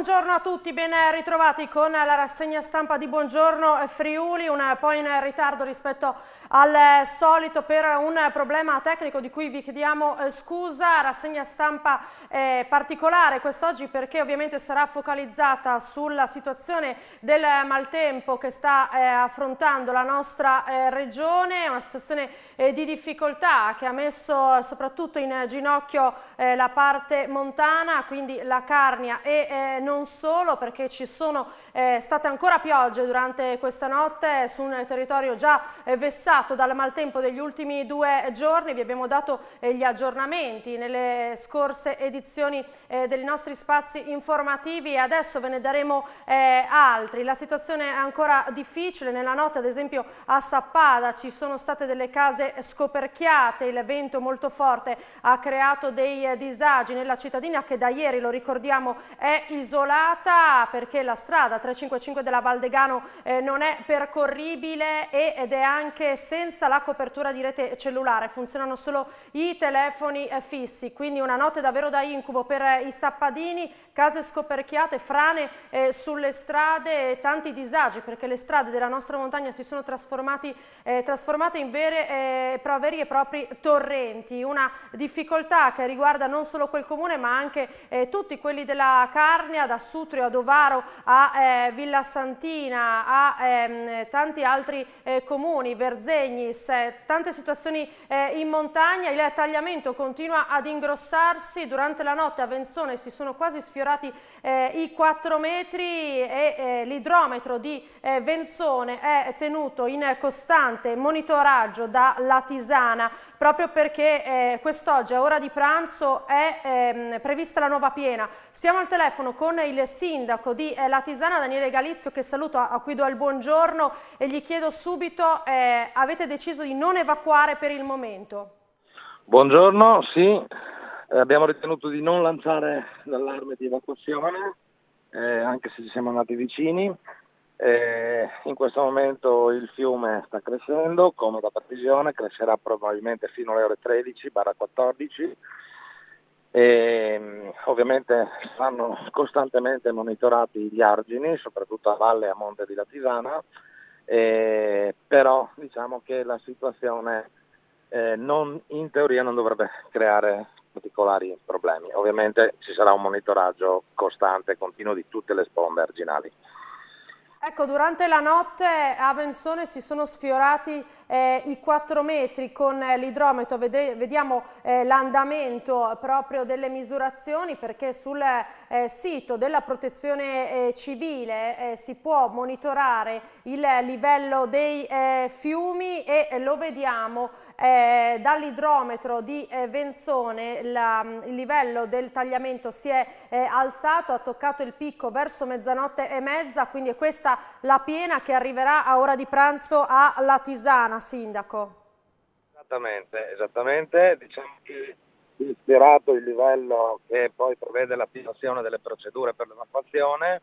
Buongiorno a tutti, ben eh, ritrovati con la rassegna stampa di Buongiorno eh, Friuli, un eh, po' in ritardo rispetto al solito per un problema tecnico di cui vi chiediamo eh, scusa, rassegna stampa eh, particolare quest'oggi perché ovviamente sarà focalizzata sulla situazione del maltempo che sta eh, affrontando la nostra eh, regione, una situazione eh, di difficoltà che ha messo soprattutto in ginocchio eh, la parte montana, quindi la Carnia e non solo perché ci sono state ancora piogge durante questa notte su un territorio già vessato passato dal maltempo degli ultimi due giorni, vi abbiamo dato eh, gli aggiornamenti nelle scorse edizioni eh, dei nostri spazi informativi e adesso ve ne daremo eh, altri. La situazione è ancora difficile, nella notte ad esempio a Sappada ci sono state delle case scoperchiate, il vento molto forte ha creato dei disagi nella cittadina che da ieri, lo ricordiamo, è isolata perché la strada 355 della Valdegano non è percorribile ed è anche senza la copertura di rete cellulare, funzionano solo i telefoni eh, fissi, quindi una notte davvero da incubo per eh, i sappadini, case scoperchiate, frane eh, sulle strade e tanti disagi perché le strade della nostra montagna si sono eh, trasformate in vere, eh, veri e propri torrenti, una difficoltà che riguarda non solo quel comune ma anche eh, tutti quelli della Carnia, da Sutrio a Dovaro a eh, Villa Santina, a ehm, tanti altri comuni, Verzè, impegni, se tante situazioni eh, in montagna, il tagliamento continua ad ingrossarsi, durante la notte a Venzone si sono quasi sfiorati eh, i 4 metri e eh, l'idrometro di eh, Venzone è tenuto in costante monitoraggio dalla Tisana proprio perché eh, quest'oggi a ora di pranzo è ehm, prevista la nuova piena. Siamo al telefono con il sindaco di La Tisana, Daniele Galizio, che saluto, a cui do il buongiorno e gli chiedo subito eh, avete deciso di non evacuare per il momento. Buongiorno, sì, eh, abbiamo ritenuto di non lanciare l'allarme di evacuazione, eh, anche se ci siamo andati vicini. Eh, in questo momento il fiume sta crescendo come da previsione, crescerà probabilmente fino alle ore 13-14. E, mm, ovviamente saranno costantemente monitorati gli argini, soprattutto a valle e a monte di Latisana eh, però diciamo che la situazione eh, non, in teoria non dovrebbe creare particolari problemi. Ovviamente ci sarà un monitoraggio costante e continuo di tutte le sponde arginali. Ecco, durante la notte a Venzone si sono sfiorati eh, i 4 metri con eh, l'idrometro, vediamo eh, l'andamento proprio delle misurazioni perché sul eh, sito della protezione eh, civile eh, si può monitorare il livello dei fiumi e lo vediamo dall'idrometro di Venzone, la, il livello del tagliamento si è alzato, ha toccato il picco verso mezzanotte e mezza, quindi è questa questa la piena che arriverà a ora di pranzo alla Tisana, Sindaco. Esattamente, esattamente. Diciamo che ispirato il livello che poi prevede l'attivazione delle procedure per l'evacuazione,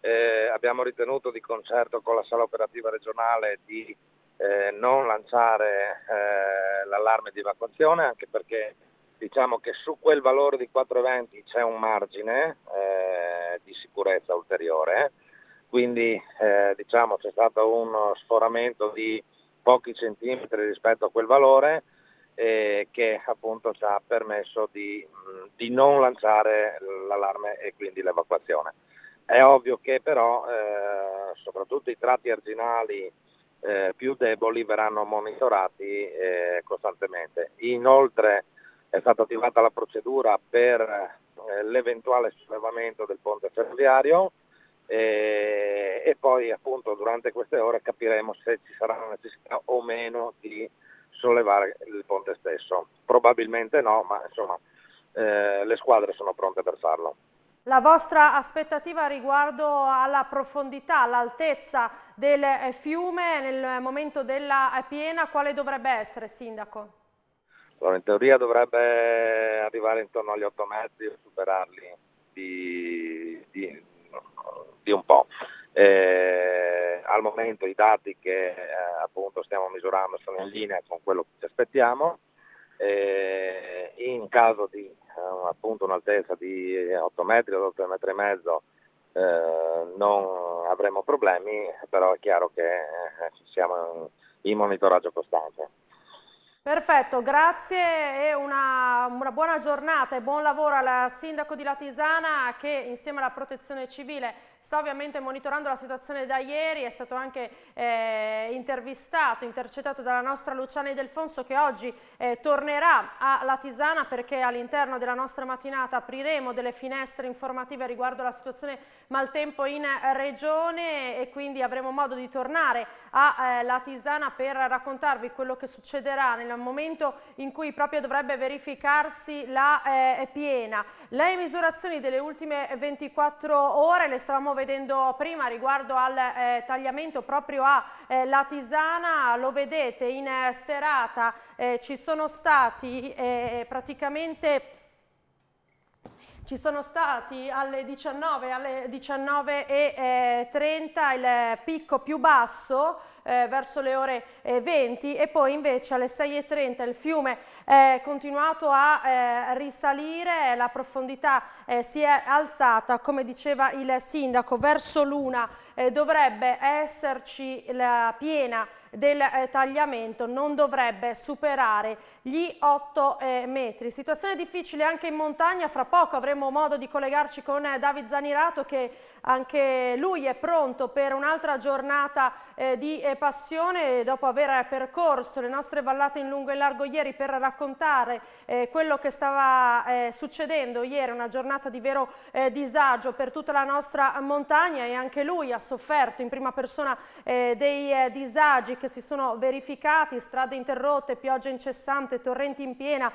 eh, abbiamo ritenuto di concerto con la sala operativa regionale di eh, non lanciare eh, l'allarme di evacuazione, anche perché diciamo che su quel valore di 4 eventi c'è un margine eh, di sicurezza ulteriore quindi eh, diciamo c'è stato uno sforamento di pochi centimetri rispetto a quel valore eh, che appunto ci ha permesso di, di, non lanciare l'allarme e quindi l'evacuazione. È ovvio che però eh, soprattutto i tratti arginali eh, più deboli verranno monitorati eh, costantemente. Inoltre è stata attivata la procedura per eh, l'eventuale sollevamento del ponte ferroviario e, eh, e poi appunto durante queste ore capiremo se ci sarà una necessità o meno di sollevare il ponte stesso. Probabilmente no, ma insomma eh, le squadre sono pronte per farlo. La vostra aspettativa riguardo alla profondità, all'altezza del eh, fiume nel momento della eh, piena, quale dovrebbe essere, Sindaco? Allora, in teoria dovrebbe arrivare intorno agli 8 metri e superarli di, di di un po'. Eh, al momento i dati che eh, appunto stiamo misurando sono in linea con quello che ci aspettiamo. Eh, in caso di eh, appunto un'altezza di 8 metri o 8 metri e mezzo eh, non avremo problemi, però è chiaro che eh, siamo in monitoraggio costante. Perfetto, grazie e una, una, buona giornata e buon lavoro al Sindaco di Latisana che insieme alla Protezione Civile sta ovviamente monitorando la situazione da ieri, è stato anche eh, intervistato, intercettato dalla nostra Luciana Delfonso che oggi eh, tornerà a Latisana perché all'interno della nostra mattinata apriremo delle finestre informative riguardo alla situazione maltempo in regione e quindi avremo modo di tornare a eh, Latisana per raccontarvi quello che succederà nella momento in cui proprio dovrebbe verificarsi la eh, piena. Le misurazioni delle ultime 24 ore le stavamo vedendo prima riguardo al eh, tagliamento proprio a eh, la Tisana, lo vedete in eh, serata eh, ci sono stati eh, praticamente ci sono stati alle 19, alle 19 e, eh, 30, il picco più basso eh, verso le ore eh, 20 e poi invece alle 6.30 il fiume è eh, continuato a eh, risalire, eh, la profondità si è alzata, come diceva il sindaco, verso l'una dovrebbe esserci la piena del tagliamento, non dovrebbe superare gli 8 metri. Situazione difficile anche in montagna, fra poco gioco, avremo modo di collegarci con eh, David Zanirato che anche lui è pronto per un'altra giornata eh, di eh, passione eh, dopo aver percorso le nostre vallate in lungo e largo ieri per raccontare eh, quello che stava eh, succedendo ieri, una giornata di vero disagio per tutta la nostra montagna e anche lui ha sofferto in prima persona dei disagi che si sono verificati, strade interrotte, pioggia incessante, torrenti in piena,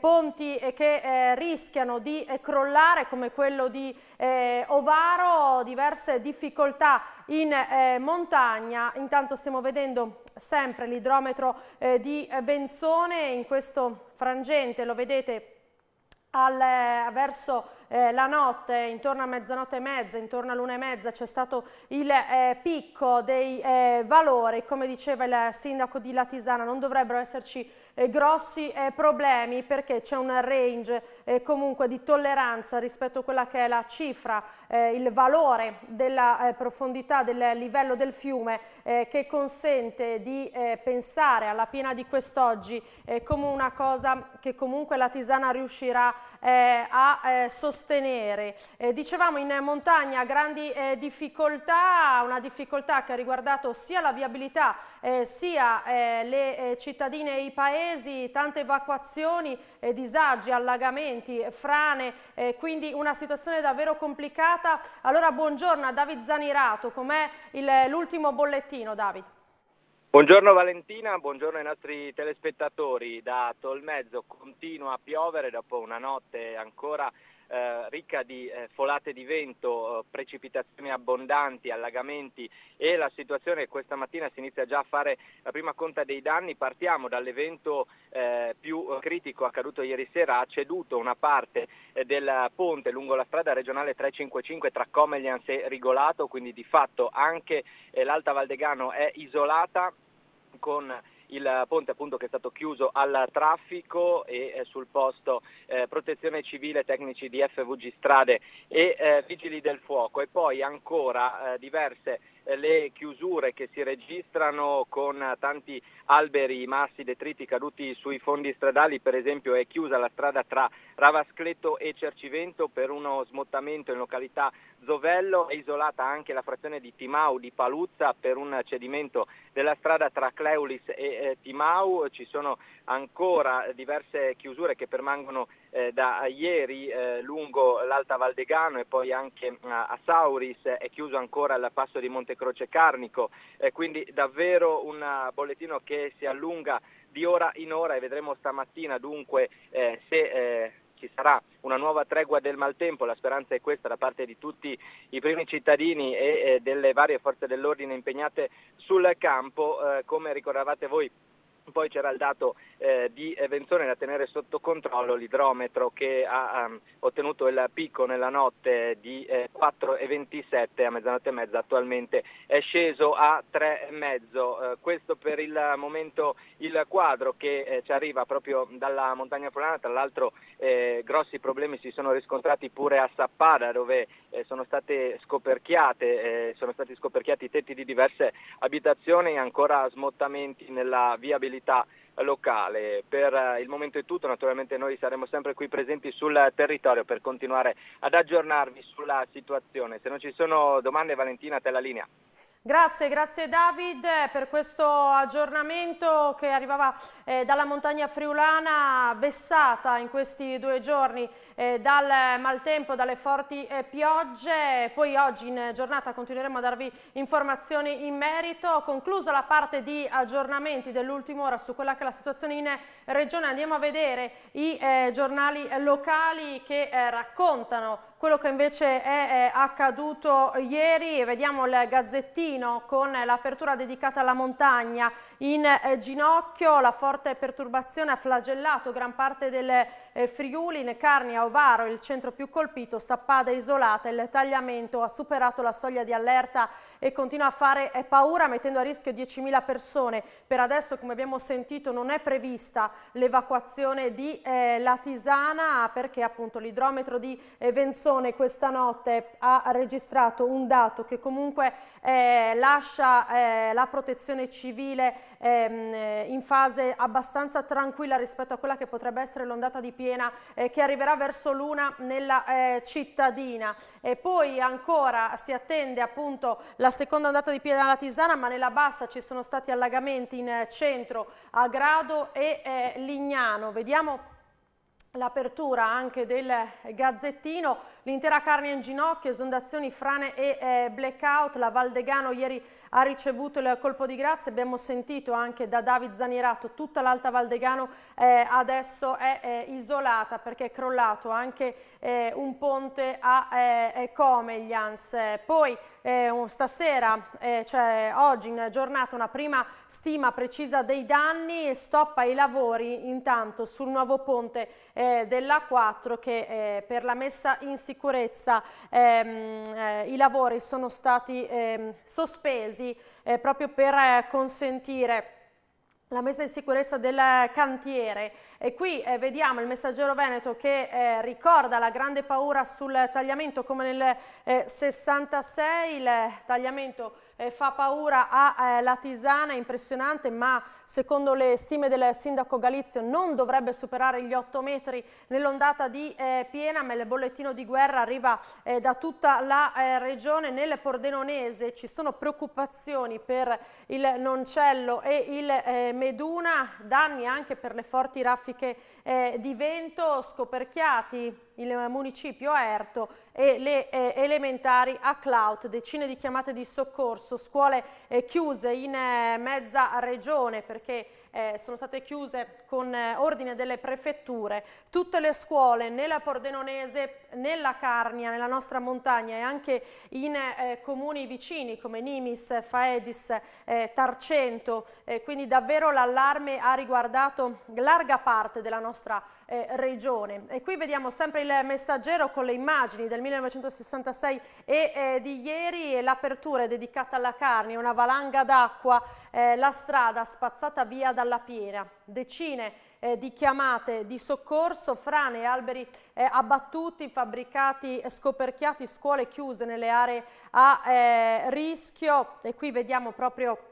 ponti che rischiano di crollare come quello di eh, Ovaro, diverse difficoltà in eh, montagna. Intanto stiamo vedendo sempre l'idrometro eh, di Benzone in questo frangente, lo vedete al, eh, verso eh, la notte, intorno a mezzanotte e mezza, intorno a luna e mezza c'è stato il eh, picco dei eh, valori, come diceva il sindaco di Latisana non dovrebbero esserci eh, grossi eh, problemi perché c'è un range eh, comunque di tolleranza rispetto a quella che è la cifra, il valore della profondità del livello del fiume che consente di pensare alla piena di quest'oggi come una cosa che comunque la Tisana riuscirà a sostenere. dicevamo in montagna grandi difficoltà, una difficoltà che ha riguardato sia la viabilità sia le cittadine e i paesi paesi, tante evacuazioni, eh, disagi, allagamenti, frane, eh, quindi una situazione davvero complicata. Allora buongiorno a David Zanirato, com'è l'ultimo bollettino David? Buongiorno Valentina, buongiorno ai nostri telespettatori. Da Tolmezzo continua a piovere dopo una notte ancora eh, ricca di eh, folate di vento, eh, precipitazioni abbondanti, allagamenti e la situazione questa mattina si inizia già a fare la prima conta dei danni. Partiamo dall'evento eh, più critico accaduto ieri sera, ha ceduto una parte eh, del ponte lungo la strada regionale 355 tra Comelians e Rigolato, quindi di fatto anche eh, l'Alta Valdegano è isolata con il ponte appunto che è stato chiuso al traffico e eh, sul posto eh, protezione civile, tecnici di FVG Strade e eh, vigili del fuoco e poi ancora eh, diverse eh, le chiusure che si registrano con tanti alberi, massi, detriti caduti sui fondi stradali, per esempio è chiusa la strada tra Ravascleto e Cercivento per uno smottamento in località Zovello, è isolata anche la frazione di Timau di Paluzza per un cedimento della strada tra Cleulis e eh, Timau, ci sono ancora diverse chiusure che permangono eh, da ieri eh, lungo l'Alta Valdegano e poi anche mm, a, a Sauris, è chiuso ancora il passo di Montecroce Carnico, eh, quindi davvero un uh, bollettino che si allunga di ora in ora e vedremo stamattina dunque eh, se eh, ci sarà una nuova tregua del maltempo, la speranza è questa da parte di tutti i primi cittadini e eh, delle varie forze dell'ordine impegnate sul campo, come ricordavate voi poi c'era il dato eh, di Venzone da tenere sotto controllo l'idrometro che ha um, ottenuto il picco nella notte di eh, 4,27 a mezzanotte e mezza, attualmente è sceso a 3,5. Eh, questo per il momento il quadro che eh, ci arriva proprio dalla montagna polana, tra l'altro eh, grossi problemi si sono riscontrati pure a Sappada dove eh, sono, sono stati scoperchiati i tetti di diverse abitazioni, e ancora smottamenti nella viabilità autorità locale. Per eh, il momento è tutto, naturalmente noi saremo sempre qui presenti sul territorio per continuare ad aggiornarvi sulla situazione. Se non ci sono domande Valentina, te la linea. Grazie, grazie David eh, per questo aggiornamento che arrivava eh, dalla montagna friulana vessata in questi due giorni eh, dal maltempo, dalle forti eh, piogge. Poi oggi in giornata continueremo a darvi informazioni in merito. Conclusa la parte di aggiornamenti dell'ultima ora su quella che è la situazione in regione, andiamo a vedere i eh, giornali locali che eh, raccontano quello che invece è, accaduto ieri, vediamo il gazzettino con l'apertura dedicata alla montagna in eh, ginocchio, la forte perturbazione ha flagellato gran parte del eh, Friuli, in Carnia, Ovaro, il centro più colpito, Sappada isolata, il tagliamento ha superato la soglia di allerta e continua a fare eh, paura mettendo a rischio 10.000 persone. Per adesso, come abbiamo sentito, non è prevista l'evacuazione di eh, tisana perché appunto l'idrometro di eh, Venzone persone questa notte ha registrato un dato che comunque eh, lascia eh, la protezione civile ehm, eh, in fase abbastanza tranquilla rispetto a quella che potrebbe essere l'ondata di piena eh, che arriverà verso l'una nella eh, cittadina. E poi ancora si attende appunto la seconda ondata di piena alla Tisana, ma nella bassa ci sono stati allagamenti in eh, centro a Grado e Lignano. Vediamo l'apertura anche del Gazzettino, l'intera carne in ginocchio, esondazioni, frane e eh, blackout, la Valdegano ieri ha ricevuto il colpo di grazia, abbiamo sentito anche da David Zanirato, tutta l'Alta Valdegano eh, adesso è eh, isolata perché è crollato anche eh, un ponte a eh, eh, Comeglians. Poi stasera, cioè oggi in giornata, una prima stima precisa dei danni e stoppa i lavori intanto sul nuovo ponte eh, dell'A4 che eh, per la messa in sicurezza ehm, eh, i lavori sono stati ehm, sospesi eh, proprio per eh, consentire la messa in sicurezza del cantiere e qui eh, vediamo il messaggero Veneto che eh, ricorda la grande paura sul tagliamento come nel eh, 66 il tagliamento eh, fa paura alla eh, Tisana, impressionante, ma secondo le stime del sindaco Galizio non dovrebbe superare gli 8 metri nell'ondata di eh, piena, ma il bollettino di guerra arriva eh, da tutta la eh, regione. Nel Pordenonese ci sono preoccupazioni per il Noncello e il eh, Meduna, danni anche per le forti raffiche di vento, scoperchiati il municipio Erto e le eh, elementari a Clout, decine di chiamate di soccorso, scuole eh, chiuse in eh, mezza regione perché eh, sono state chiuse con eh, ordine delle prefetture, tutte le scuole nella Pordenonese, nella Carnia, nella nostra montagna e anche in eh, comuni vicini come Nimis, Faedis, Tarcento, quindi davvero l'allarme ha riguardato larga parte della nostra regione eh, regione. E qui vediamo sempre il messaggero con le immagini del 1966 e eh, di ieri, l'apertura è dedicata alla carne, una valanga d'acqua, eh, la strada spazzata via dalla piena, decine eh, di chiamate di soccorso, frane e alberi eh, abbattuti, fabbricati scoperchiati, scuole chiuse nelle aree a eh, rischio e qui vediamo proprio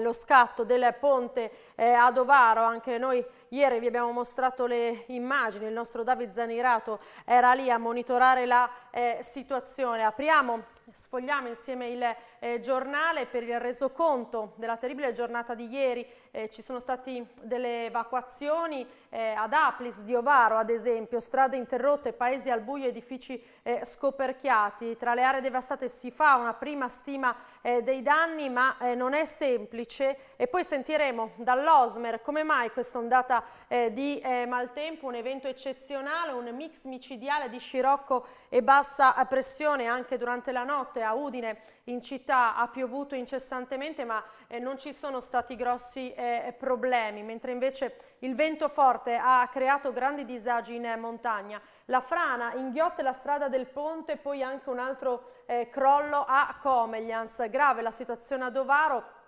lo scatto del ponte eh, ad Ovaro, anche noi ieri vi abbiamo mostrato le immagini, il nostro David Zanirato era lì a monitorare la eh, situazione. Apriamo, sfogliamo insieme il eh, giornale per il resoconto della terribile giornata di ieri. Eh, ci sono state delle evacuazioni eh, ad Aplis, di Ovaro ad esempio, strade interrotte, paesi al buio, edifici eh, scoperchiati. Tra le aree devastate si fa una prima stima eh, dei danni, ma non è semplice. E poi sentiremo dall'Osmer come mai questa ondata di maltempo, un evento eccezionale, un mix micidiale di Scirocco e Basso bassa pressione anche durante la notte a Udine in città ha piovuto incessantemente ma eh, non ci sono stati grossi eh, problemi mentre invece il vento forte ha creato grandi disagi in montagna la frana inghiotte la strada del ponte poi anche un altro eh, crollo a Comeglians grave la situazione a Dovaro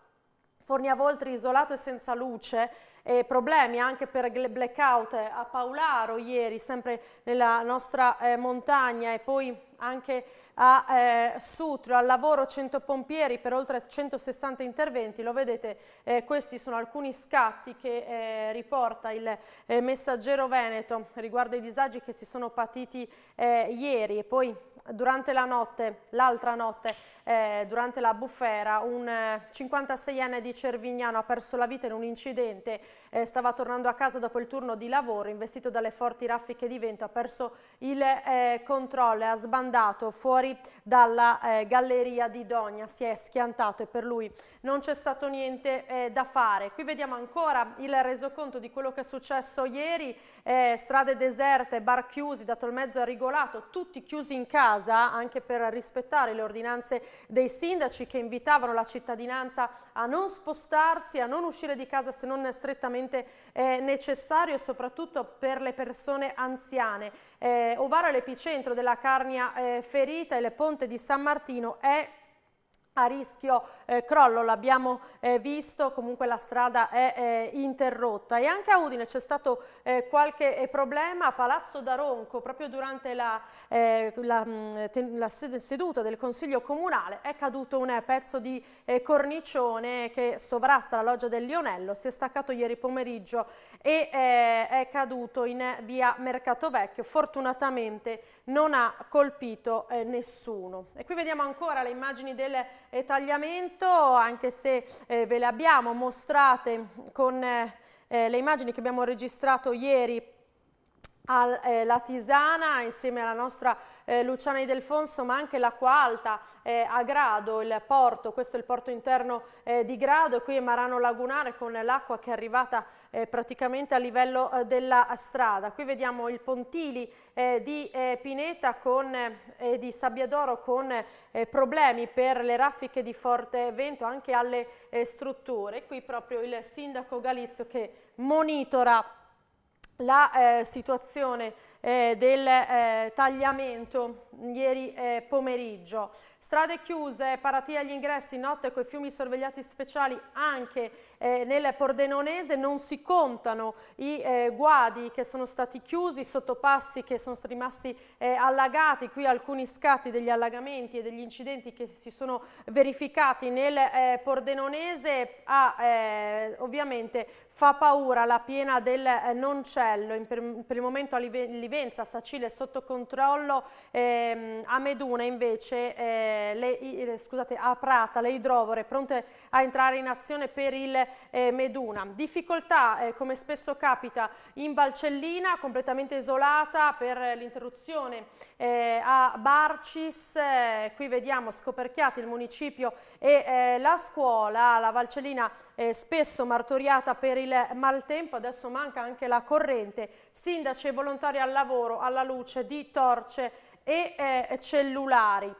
Forniavoltri isolato e senza luce eh, problemi anche per blackout a Paularo ieri, sempre nella nostra eh, montagna e poi anche a eh, Sutro, al lavoro 100 pompieri per oltre 160 interventi, lo vedete, eh, questi sono alcuni scatti che eh, riporta il eh, messaggero Veneto riguardo ai disagi che si sono patiti eh, ieri e poi durante la notte, l'altra notte, eh, durante la bufera, un 56enne di Cervignano ha perso la vita in un incidente eh, stava tornando a casa dopo il turno di lavoro, investito dalle forti raffiche di vento, ha perso il eh, controllo e ha sbandato fuori dalla eh, galleria di Donia, si è schiantato e per lui non c'è stato niente eh, da fare. Qui vediamo ancora il resoconto di quello che è successo ieri, eh, strade deserte, bar chiusi, dato il mezzo a Rigolato, tutti chiusi in casa anche per rispettare le ordinanze dei sindaci che invitavano la cittadinanza a non spostarsi, a non uscire di casa se non strettamente eh, necessario, soprattutto per le persone anziane. Eh, Ovaro è l'epicentro della carnia eh, ferita e le ponte di San Martino è a rischio eh, crollo, l'abbiamo eh, visto, comunque la strada è eh, interrotta e anche a Udine c'è stato eh, qualche eh, problema a Palazzo Daronco proprio durante la, eh, la, mm, la, seduta del Consiglio Comunale è caduto un pezzo di cornicione che sovrasta la loggia del Lionello, si è staccato ieri pomeriggio e è caduto in via Mercato Vecchio, fortunatamente non ha colpito nessuno. E qui vediamo ancora le immagini del e tagliamento, anche se eh, ve le abbiamo mostrate con eh, le immagini che abbiamo registrato ieri al, eh, la Tisana insieme alla nostra eh, Luciana Di ma anche l'acqua alta eh, a Grado, il porto, questo è il porto interno eh, di Grado, qui è Marano Lagunare con l'acqua che è arrivata eh, praticamente a livello eh, della strada. Qui vediamo il Pontili di Pineta con, di Sabbiadoro con problemi per le raffiche di forte vento anche alle strutture. Qui proprio il sindaco Galizio che monitora la eh, situazione eh, del eh, tagliamento ieri eh, pomeriggio. Strade chiuse, parati agli ingressi, notte con i fiumi sorvegliati speciali anche eh, nel Pordenonese, non si contano i eh, guadi che sono stati chiusi, sottopassi che sono rimasti eh, allagati, qui alcuni scatti degli allagamenti e degli incidenti che si sono verificati nel Pordenonese, ah, ovviamente fa paura la piena del Noncello, in per, per il momento a livello Livenza, Sacile sotto controllo, ehm, a Meduna invece, eh, le, eh, scusate, a Prata, le idrovore pronte a entrare in azione per il eh, Meduna. Difficoltà, eh, come spesso capita, in Valcellina, completamente isolata per l'interruzione eh, a Barcis, eh, qui vediamo scoperchiati il municipio e la scuola, la Valcellina spesso martoriata per il maltempo, adesso manca anche la corrente, sindaci e volontari alla lavoro, alla luce, di torce e eh, cellulari.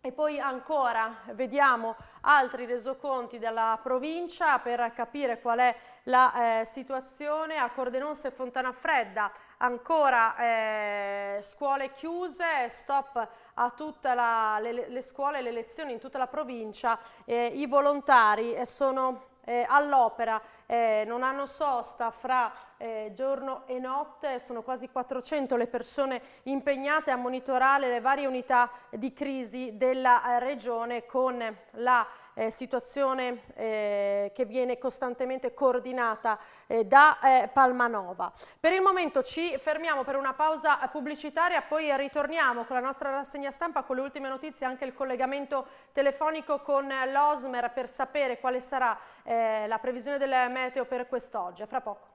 E poi ancora vediamo altri resoconti dalla provincia per capire qual è la eh, situazione a Cordenonse e Fontana Fredda. Ancora eh, scuole chiuse, stop a tutte le, le, scuole e le lezioni in tutta la provincia. Eh, I volontari eh, sono eh, all'opera, eh, non hanno sosta fra eh, giorno e notte, sono quasi 400 le persone impegnate a monitorare le varie unità di crisi della eh, regione con la eh, situazione eh, che viene costantemente coordinata eh, da eh, Palmanova. Per il momento ci fermiamo per una pausa pubblicitaria, poi ritorniamo con la nostra rassegna stampa, con le ultime notizie, anche il collegamento telefonico con l'Osmer per sapere quale sarà eh, la previsione del meteo per quest'oggi. Fra poco.